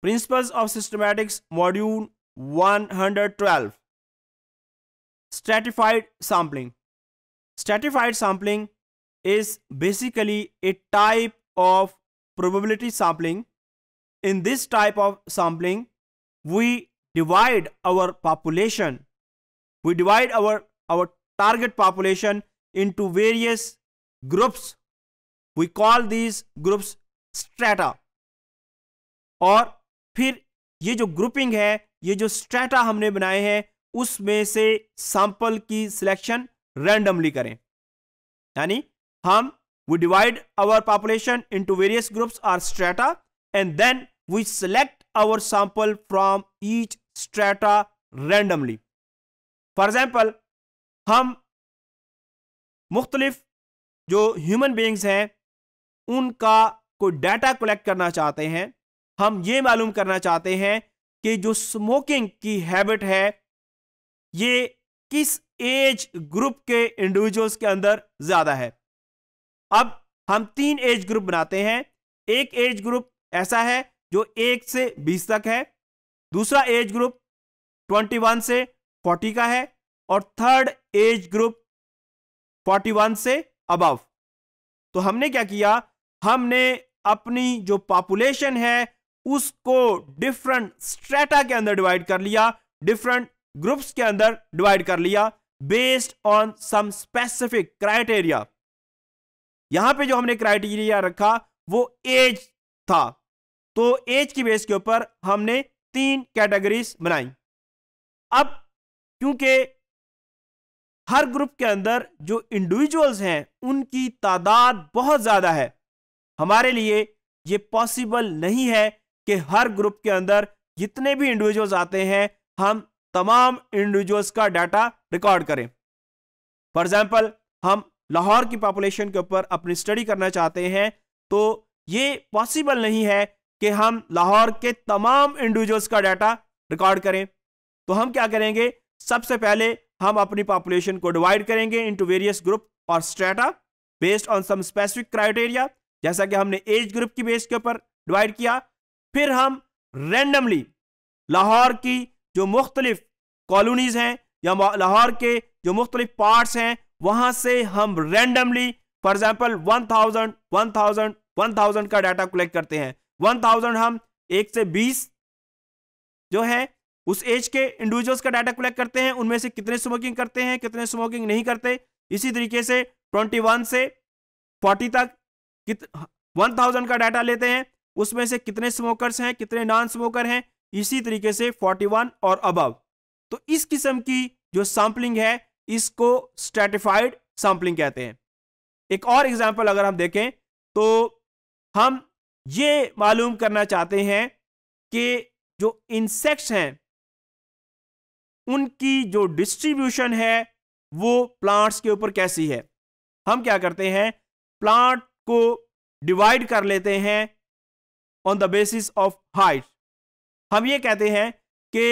Principles of Systematics Module 112 Stratified Sampling Stratified sampling is basically a type of probability sampling. In this type of sampling, we divide our population. We divide our, our target population into various groups. We call these groups strata or फिर ये जो grouping है ये जो strata हमने बनाए हैं उसमें से सैंपल की सिलेक्शन रैंडमली करें यानी हम we divide our population into various groups or strata and then we select our sample from each strata randomly for example हम मुख्तलिफ जो ह्यूमन बींग्स हैं उनका कोई डाटा कलेक्ट करना चाहते हैं हम ये मालूम करना चाहते हैं कि जो स्मोकिंग की हैबिट है ये किस एज ग्रुप के इंडिविजुअल्स के अंदर ज़्यादा है अब हम तीन एज ग्रुप बनाते हैं एक एज ग्रुप ऐसा है जो एक से बीस तक है दूसरा एज ग्रुप ट्वेंटी वन से फोर्टी का है और third age group forty one से अबव तो हमने क्या किया हमने अपनी जो पॉपुलेशन है उसको डिफरेंट स्ट्रेटा के अंदर डिवाइड कर लिया डिफरेंट ग्रुप्स के अंदर डिवाइड कर लिया based on some specific criteria यहां पे जो हमने क्राइटेरिया रखा वो एज था तो एज की बेस के ऊपर हमने तीन कैटेगरीज बनाई अब क्योंकि हर ग्रुप के अंदर जो इंडिविजुअल्स हैं उनकी तादाद बहुत ज़्यादा है हमारे लिए ये पॉसिबल नहीं है कि हर ग्रुप के अंदर जितने भी इंडिविजुअल्स आते हैं हम तमाम इंडिविजुअल्स का डाटा रिकॉर्ड करें फॉर एग्जाम्पल हम लाहौर की पॉपुलेशन के ऊपर अपनी स्टडी करना चाहते हैं तो ये पॉसिबल नहीं है कि हम लाहौर के तमाम इंडिविजुअल्स का डाटा रिकॉर्ड करें तो हम क्या करेंगे सबसे पहले हम अपनी पॉपुलेशन को डिवाइड करेंगे इनटू वेरियस ग्रुप और strata based on some specific criteria जैसा कि हमने एज ग्रुप की बेस के ऊपर डिवाइड किया फिर हम रेंडमली लाहौर की जो मुख्तलिफ कॉलोनीज हैं या लाहौर के जो मुख्तलिफ पार्ट्स हैं वहां से हम randomly for example one thousand one thousand one thousand का डाटा कलेक्ट करते हैं वन थाउजेंड हम एक से बीस जो है उस एज के इंडिविजुअल्स का डाटा कलेक्ट करते हैं उनमें से कितने स्मोकिंग करते हैं कितने स्मोकिंग नहीं करते इसी तरीके से ट्वेंटी वन से फोर्टी तक कित वन थाउजेंड का डाटा लेते हैं उसमें से कितने स्मोकर्स हैं कितने नॉन स्मोकर हैं इसी तरीके से 41 और अबव तो इस किस्म की जो सैम्पलिंग है इसको स्ट्रेटिफाइड सैम्पलिंग कहते हैं एक और एग्जाम्पल अगर हम देखें तो हम ये मालूम करना चाहते हैं कि जो इंसेक्ट्स हैं उनकी जो डिस्ट्रीब्यूशन है वो प्लांट्स के ऊपर कैसी है हम क्या करते हैं प्लांट को डिवाइड कर लेते हैं on the basis of height हम ये कहते हैं कि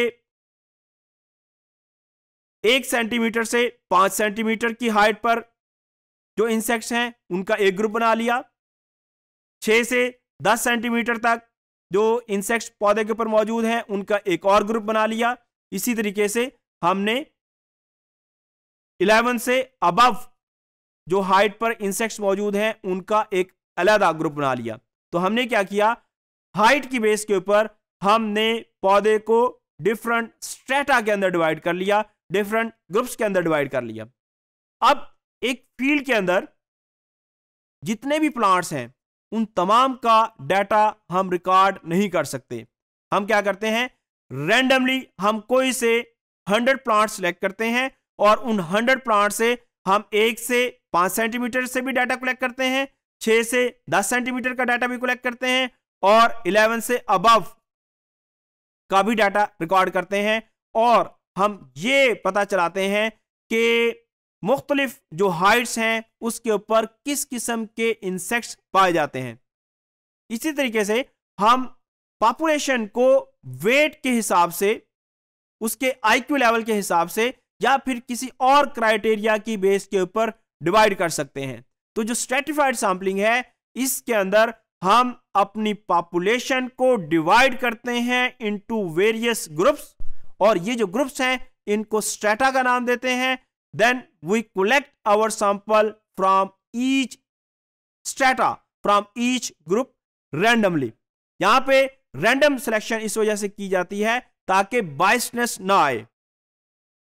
एक सेंटीमीटर से पांच सेंटीमीटर की हाइट पर जो इंसेक्ट्स हैं उनका एक ग्रुप बना लिया छह से दस सेंटीमीटर तक जो इंसेक्ट्स पौधे के ऊपर मौजूद हैं उनका एक और ग्रुप बना लिया इसी तरीके से हमने इलेवन से अबव जो हाइट पर इंसेक्ट्स मौजूद हैं उनका एक अलहदा ग्रुप बना लिया तो हमने क्या किया हाइट की बेस के ऊपर हमने पौधे को डिफरेंट स्ट्रेटा के अंदर डिवाइड कर लिया डिफरेंट ग्रुप्स के अंदर डिवाइड कर लिया अब एक फील्ड के अंदर जितने भी प्लांट्स हैं उन तमाम का डाटा हम रिकॉर्ड नहीं कर सकते हम क्या करते हैं रैंडमली हम कोई से हंड्रेड प्लांट सेलेक्ट करते हैं और उन हंड्रेड प्लांट से हम एक से पांच सेंटीमीटर से भी डाटा कलेक्ट करते हैं छह से दस सेंटीमीटर का डाटा भी कलेक्ट करते हैं और 11 से अबव का भी डाटा रिकॉर्ड करते हैं और हम ये पता चलाते हैं कि मुख्तलिफ जो हाइट्स हैं उसके ऊपर किस किस्म के इंसेक्ट्स पाए जाते हैं इसी तरीके से हम पॉपुलेशन को वेट के हिसाब से उसके आईक्यू लेवल के हिसाब से या फिर किसी और क्राइटेरिया की बेस के ऊपर डिवाइड कर सकते हैं तो जो स्ट्रेटिफाइड सैम्पलिंग है इसके अंदर हम अपनी पॉपुलेशन को डिवाइड करते हैं इनटू वेरियस ग्रुप्स और ये जो ग्रुप्स हैं इनको स्ट्रेटा का नाम देते हैं then we collect our sample from each strata from each group randomly यहां पे रैंडम सिलेक्शन इस वजह से की जाती है ताकि बाइसनेस ना आए